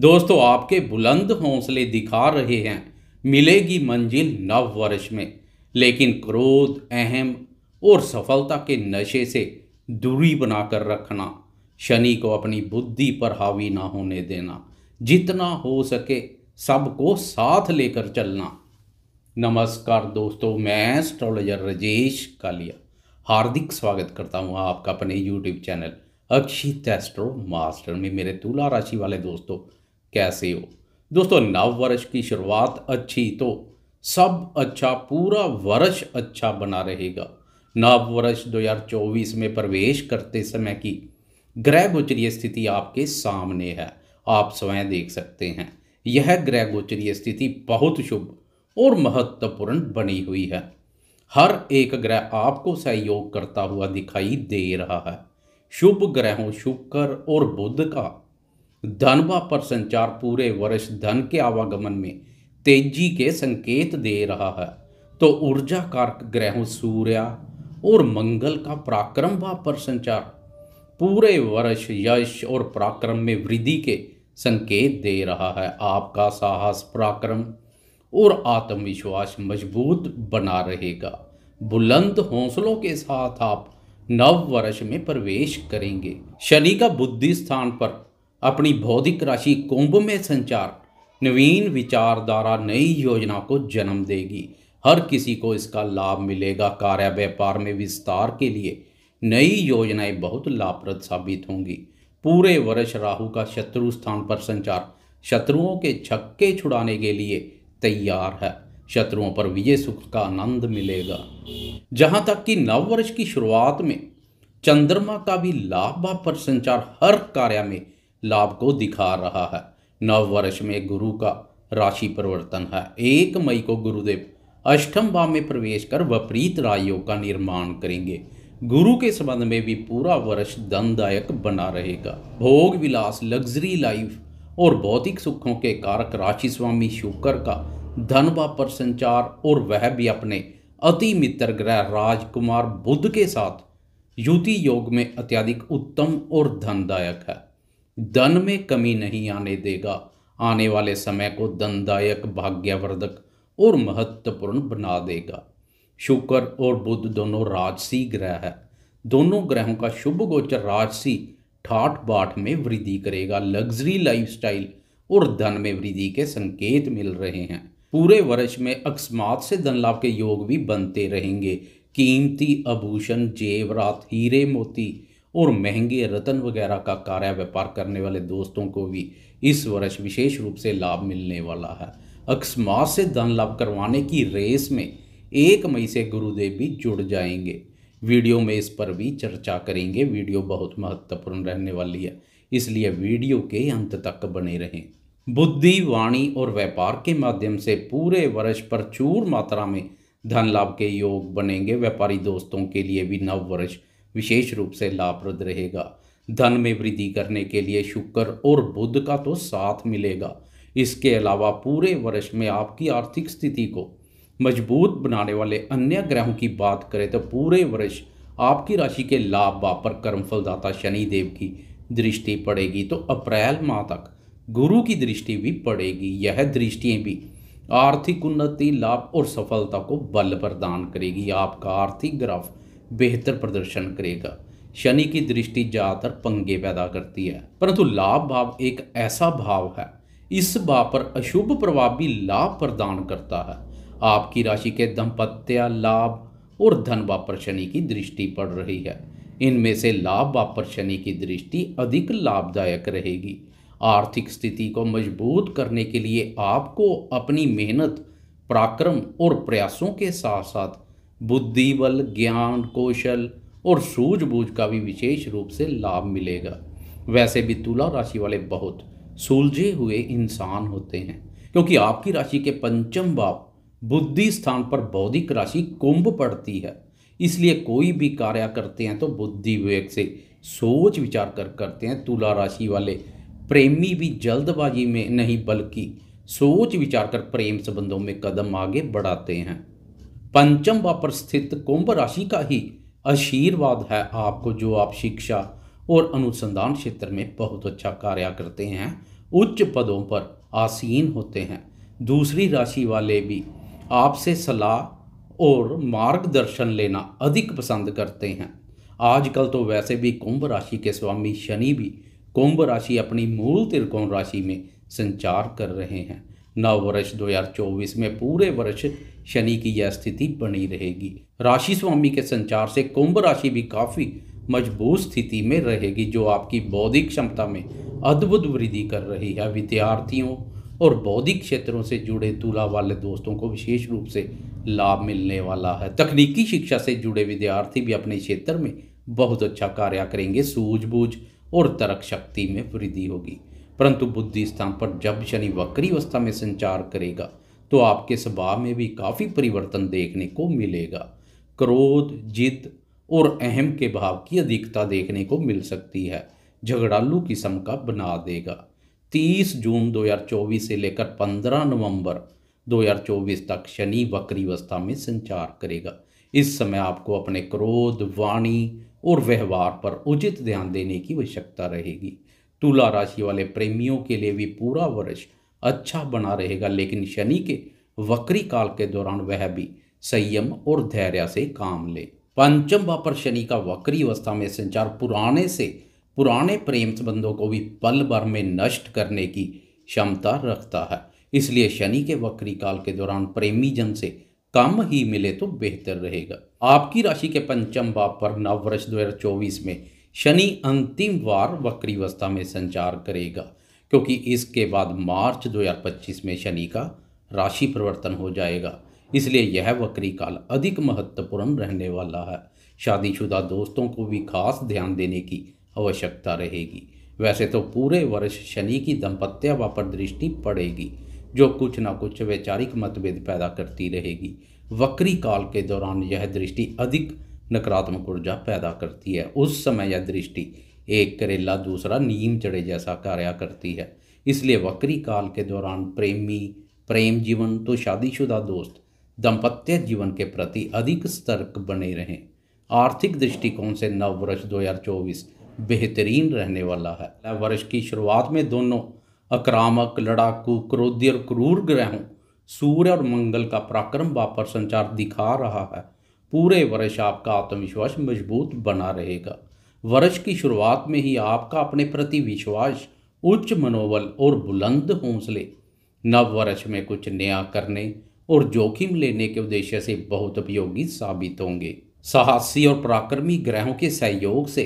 दोस्तों आपके बुलंद हौसले दिखा रहे हैं मिलेगी मंजिल नव वर्ष में लेकिन क्रोध अहम और सफलता के नशे से दूरी बनाकर रखना शनि को अपनी बुद्धि पर हावी ना होने देना जितना हो सके सबको साथ लेकर चलना नमस्कार दोस्तों मैं एस्ट्रोलॉजर रजेश कालिया हार्दिक स्वागत करता हूँ आपका अपने YouTube channel Akshit astro master में मेरे तुला राशि वाले दोस्तों कैसे हो दोस्तों नव वर्ष की शुरुआत अच्छी तो सब अच्छा पूरा वर्ष अच्छा बना रहेगा नव वर्ष 2024 में प्रवेश करते समय की ग्रह गोचरीय स्थिति आपके सामने है आप स्वयं देख सकते हैं यह ग्रह गोचरीय स्थिति बहुत शुभ और महत्वपूर्ण बनी हुई है हर एक ग्रह आपको सहयोग करता हुआ दिखाई दे रहा है शुभ ग्रहों शुक्र और बुध का व पर संचार पूरे वर्ष धन के आवागमन में तेजी के संकेत दे रहा है तो ऊर्जा कारक ग्रहों सूर्य और मंगल का पराक्रम व पर संचार पूरे वर्ष यश और पराक्रम में वृद्धि के संकेत दे रहा है आपका साहस पराक्रम और आत्मविश्वास मजबूत बना रहेगा बुलंद हौसलों के साथ आप नव वर्ष में प्रवेश करेंगे शनि का बुद्धि स्थान पर अपनी बौद्धिक राशि कुंभ में संचार नवीन विचारधारा नई योजना को जन्म देगी हर किसी को इसका लाभ मिलेगा कार्य व्यापार में विस्तार के लिए नई योजनाएं बहुत लाभप्रद साबित होंगी पूरे वर्ष राहु का शत्रु स्थान पर संचार शत्रुओं के छक्के छुड़ाने के लिए तैयार है शत्रुओं पर विजय सुख का आनंद मिलेगा जहाँ तक कि नववर्ष की शुरुआत में चंद्रमा का भी लाभ पर संचार हर कार्य में लाभ को दिखा रहा है नव वर्ष में गुरु का राशि परिवर्तन है एक मई को गुरुदेव अष्टम भाव में प्रवेश कर विपरीत रायोग का निर्माण करेंगे गुरु के संबंध में भी पूरा वर्ष धनदायक बना रहेगा भोग विलास लग्जरी लाइफ और भौतिक सुखों के कारक राशि स्वामी शुक्र का धन व पर संचार और वह भी अपने अति मित्र ग्रह राजकुमार बुद्ध के साथ युति योग में अत्यधिक उत्तम और धनदायक है धन में कमी नहीं आने देगा आने वाले समय को धनदायक भाग्यवर्धक और महत्वपूर्ण बना देगा शुक्र और बुध दोनों राजसी ग्रह है दोनों ग्रहों का शुभ गोचर राजसी ठाठ बाठ में वृद्धि करेगा लग्जरी लाइफस्टाइल और धन में वृद्धि के संकेत मिल रहे हैं पूरे वर्ष में अकस्मात से धन लाभ के योग भी बनते रहेंगे कीमती आभूषण जेवरात हीरे मोती और महंगे रतन वगैरह का कार्य व्यापार करने वाले दोस्तों को भी इस वर्ष विशेष रूप से लाभ मिलने वाला है अकस्मात से धन लाभ करवाने की रेस में एक मई से गुरुदेव भी जुड़ जाएंगे वीडियो में इस पर भी चर्चा करेंगे वीडियो बहुत महत्वपूर्ण रहने वाली है इसलिए वीडियो के अंत तक बने रहें बुद्धि वाणी और व्यापार के माध्यम से पूरे वर्ष प्रचुर मात्रा में धन लाभ के योग बनेंगे व्यापारी दोस्तों के लिए भी नव वर्ष विशेष रूप से लाभप्रद रहेगा धन में वृद्धि करने के लिए शुक्र और बुध का तो साथ मिलेगा इसके अलावा पूरे वर्ष में आपकी आर्थिक स्थिति को मजबूत बनाने वाले अन्य ग्रहों की बात करें तो पूरे वर्ष आपकी राशि के लाभ पर कर्म फलदाता शनिदेव की दृष्टि पड़ेगी तो अप्रैल माह तक गुरु की दृष्टि भी पड़ेगी यह दृष्टियाँ भी आर्थिक उन्नति लाभ और सफलता को बल प्रदान करेगी आपका आर्थिक ग्राफ बेहतर प्रदर्शन करेगा शनि की दृष्टि ज़्यादातर पंगे पैदा करती है परंतु लाभ भाव एक ऐसा भाव है इस भाव पर अशुभ प्रभाव भी लाभ प्रदान करता है आपकी राशि के दंपत्या लाभ और धन वापर शनि की दृष्टि पड़ रही है इनमें से लाभ वापर शनि की दृष्टि अधिक लाभदायक रहेगी आर्थिक स्थिति को मजबूत करने के लिए आपको अपनी मेहनत पराक्रम और प्रयासों के साथ साथ बुद्धि बल ज्ञान कौशल और सूझबूझ का भी विशेष रूप से लाभ मिलेगा वैसे भी तुला राशि वाले बहुत सुलझे हुए इंसान होते हैं क्योंकि आपकी राशि के पंचम भाव बुद्धि स्थान पर बौद्धिक राशि कुंभ पड़ती है इसलिए कोई भी कार्य करते हैं तो बुद्धि विवेक से सोच विचार कर करते हैं तुला राशि वाले प्रेमी भी जल्दबाजी में नहीं बल्कि सोच विचार कर प्रेम संबंधों में कदम आगे बढ़ाते हैं पंचम व पर स्थित कुंभ राशि का ही आशीर्वाद है आपको जो आप शिक्षा और अनुसंधान क्षेत्र में बहुत अच्छा कार्य करते हैं उच्च पदों पर आसीन होते हैं दूसरी राशि वाले भी आपसे सलाह और मार्गदर्शन लेना अधिक पसंद करते हैं आजकल तो वैसे भी कुंभ राशि के स्वामी शनि भी कुंभ राशि अपनी मूल त्रिकोण राशि में संचार कर रहे हैं नव वर्ष 2024 में पूरे वर्ष शनि की यह स्थिति बनी रहेगी राशि स्वामी के संचार से कुंभ राशि भी काफ़ी मजबूत स्थिति में रहेगी जो आपकी बौद्धिक क्षमता में अद्भुत वृद्धि कर रही है विद्यार्थियों और बौद्धिक क्षेत्रों से जुड़े तुला वाले दोस्तों को विशेष रूप से लाभ मिलने वाला है तकनीकी शिक्षा से जुड़े विद्यार्थी भी अपने क्षेत्र में बहुत अच्छा कार्य करेंगे सूझबूझ और तर्क शक्ति में वृद्धि होगी परंतु बुद्धि स्थान पर जब शनि वक्री अवस्था में संचार करेगा तो आपके स्वभाव में भी काफ़ी परिवर्तन देखने को मिलेगा क्रोध जिद और अहम के भाव की अधिकता देखने को मिल सकती है झगड़ालू किस्म का बना देगा 30 जून 2024 से लेकर 15 नवंबर 2024 तक शनि वक्री अवस्था में संचार करेगा इस समय आपको अपने क्रोध वाणी और व्यवहार पर उचित ध्यान देने की आवश्यकता रहेगी तुला राशि वाले प्रेमियों के लिए भी पूरा वर्ष अच्छा बना रहेगा लेकिन शनि के वक्री काल के दौरान वह भी संयम और धैर्य से काम ले पंचम भाव पर शनि का वक्री अवस्था में संचार पुराने से पुराने प्रेम संबंधों को भी पल भर में नष्ट करने की क्षमता रखता है इसलिए शनि के वक्री काल के दौरान प्रेमी जन से कम ही मिले तो बेहतर रहेगा आपकी राशि के पंचम भाव पर नववर्ष चौबीस में शनि अंतिम बार वक्री अवस्था में संचार करेगा क्योंकि इसके बाद मार्च 2025 में शनि का राशि परिवर्तन हो जाएगा इसलिए यह वक्री काल अधिक महत्वपूर्ण रहने वाला है शादीशुदा दोस्तों को भी खास ध्यान देने की आवश्यकता रहेगी वैसे तो पूरे वर्ष शनि की दंपत्या पर दृष्टि पड़ेगी जो कुछ ना कुछ वैचारिक मतभेद पैदा करती रहेगी वक्री काल के दौरान यह दृष्टि अधिक नकारात्मक ऊर्जा पैदा करती है उस समय यह दृष्टि एक करेला दूसरा नीम चढ़े जैसा कार्य करती है इसलिए वक्री काल के दौरान प्रेमी प्रेम जीवन तो शादीशुदा दोस्त दंपत्य जीवन के प्रति अधिक सतर्क बने रहें आर्थिक दृष्टिकोण से नव वर्ष 2024 बेहतरीन रहने वाला है वर्ष की शुरुआत में दोनों आक्रामक लड़ाकू क्रोधी और क्रूर ग्रहों सूर्य और मंगल का पराक्रम वापर संचार दिखा रहा है पूरे वर्ष आपका आत्मविश्वास मजबूत बना रहेगा वर्ष की शुरुआत में ही आपका अपने प्रति विश्वास उच्च मनोबल और बुलंद हौसले नव वर्ष में कुछ नया करने और जोखिम लेने के उद्देश्य से बहुत उपयोगी साबित होंगे साहसी और पराक्रमी ग्रहों के सहयोग से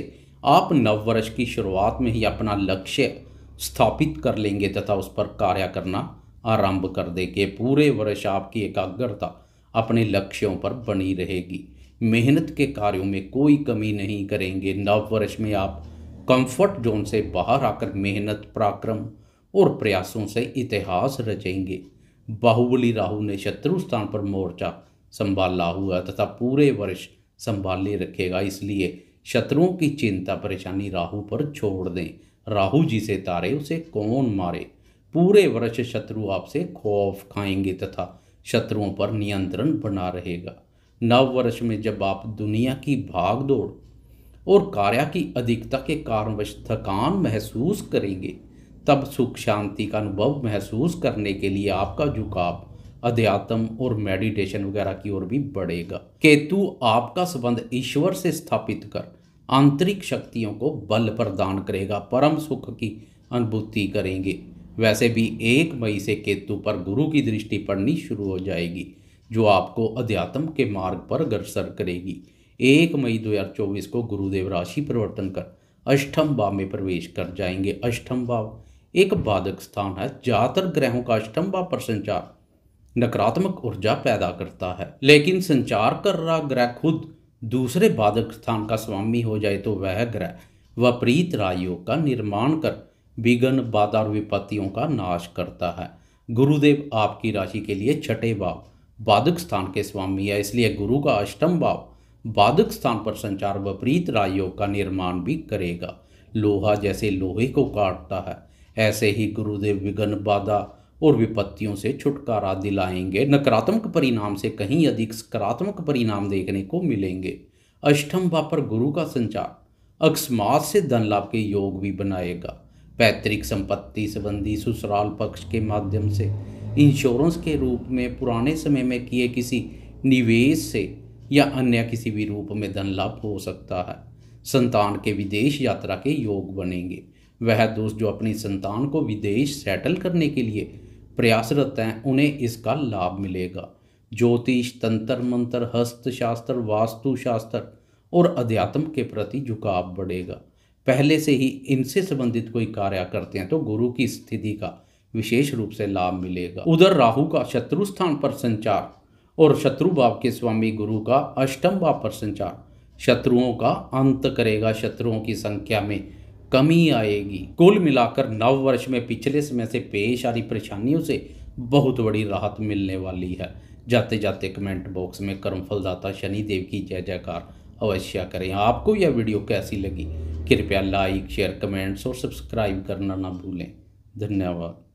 आप नव वर्ष की शुरुआत में ही अपना लक्ष्य स्थापित कर लेंगे तथा उस पर कार्य करना आरंभ कर देंगे पूरे वर्ष आपकी एकाग्रता अपने लक्ष्यों पर बनी रहेगी मेहनत के कार्यों में कोई कमी नहीं करेंगे नव वर्ष में आप कंफर्ट जोन से बाहर आकर मेहनत पराक्रम और प्रयासों से इतिहास रचेंगे बाहुबली राहु ने शत्रु स्थान पर मोर्चा संभाला हुआ तथा पूरे वर्ष संभाले रखेगा इसलिए शत्रुओं की चिंता परेशानी राहु पर छोड़ दें राहु जी से तारे उसे कौन मारे पूरे वर्ष शत्रु आपसे खौफ खाएंगे तथा शत्रुओं पर नियंत्रण बना रहेगा नव वर्ष में जब आप दुनिया की भाग दौड़ और कार्य की अधिकता के कारणवश थकान महसूस करेंगे तब सुख शांति का अनुभव महसूस करने के लिए आपका झुकाव अध्यात्म और मेडिटेशन वगैरह की ओर भी बढ़ेगा केतु आपका संबंध ईश्वर से स्थापित कर आंतरिक शक्तियों को बल प्रदान करेगा परम सुख की अनुभूति करेंगे वैसे भी एक मई से केतु पर गुरु की दृष्टि पड़नी शुरू हो जाएगी जो आपको अध्यात्म के मार्ग पर अग्रसर करेगी एक मई 2024 को गुरुदेव राशि परिवर्तन कर अष्टम भाव में प्रवेश कर जाएंगे अष्टम भाव एक बाधक स्थान है ज़्यादातर ग्रहों का अष्टम भाव पर संचार नकारात्मक ऊर्जा पैदा करता है लेकिन संचार कर रहा ग्रह खुद दूसरे बाधक स्थान का स्वामी हो जाए तो वह ग्रह विपरीत राजयोग का निर्माण कर विघन बाधा और विपत्तियों का नाश करता है गुरुदेव आपकी राशि के लिए छठे भाव बाधक स्थान के स्वामी है इसलिए गुरु का अष्टम भाव बाधक स्थान पर संचार विपरीत राजयोग का निर्माण भी करेगा लोहा जैसे लोहे को काटता है ऐसे ही गुरुदेव विघ्न बाधा और विपत्तियों से छुटकारा दिलाएंगे नकारात्मक परिणाम से कहीं अधिक सकारात्मक परिणाम देखने को मिलेंगे अष्टम भाव पर गुरु का संचार अकस्मात से धन लाभ के योग भी बनाएगा पैतृक संपत्ति संबंधी ससुराल पक्ष के माध्यम से इंश्योरेंस के रूप में पुराने समय में किए किसी निवेश से या अन्य किसी भी रूप में धन लाभ हो सकता है संतान के विदेश यात्रा के योग बनेंगे वह दोस्त जो अपनी संतान को विदेश सेटल करने के लिए प्रयासरत हैं उन्हें इसका लाभ मिलेगा ज्योतिष तंत्र मंत्र हस्तशास्त्र वास्तुशास्त्र और अध्यात्म के प्रति झुकाव बढ़ेगा पहले से ही इनसे संबंधित कोई कार्य करते हैं तो गुरु की स्थिति का विशेष रूप से लाभ मिलेगा उधर राहु का शत्रु स्थान पर संचार और शत्रु भाव के स्वामी गुरु का अष्टम भाव पर संचार शत्रुओं का अंत करेगा शत्रुओं की संख्या में कमी आएगी कुल मिलाकर नव वर्ष में पिछले समय से पेश आ रही परेशानियों से बहुत बड़ी राहत मिलने वाली है जाते जाते कमेंट बॉक्स में कर्मफलदाता शनि देव की जय जयकार अवश्य करें आपको यह वीडियो कैसी लगी कृपया लाइक शेयर कमेंट्स और सब्सक्राइब करना ना भूलें धन्यवाद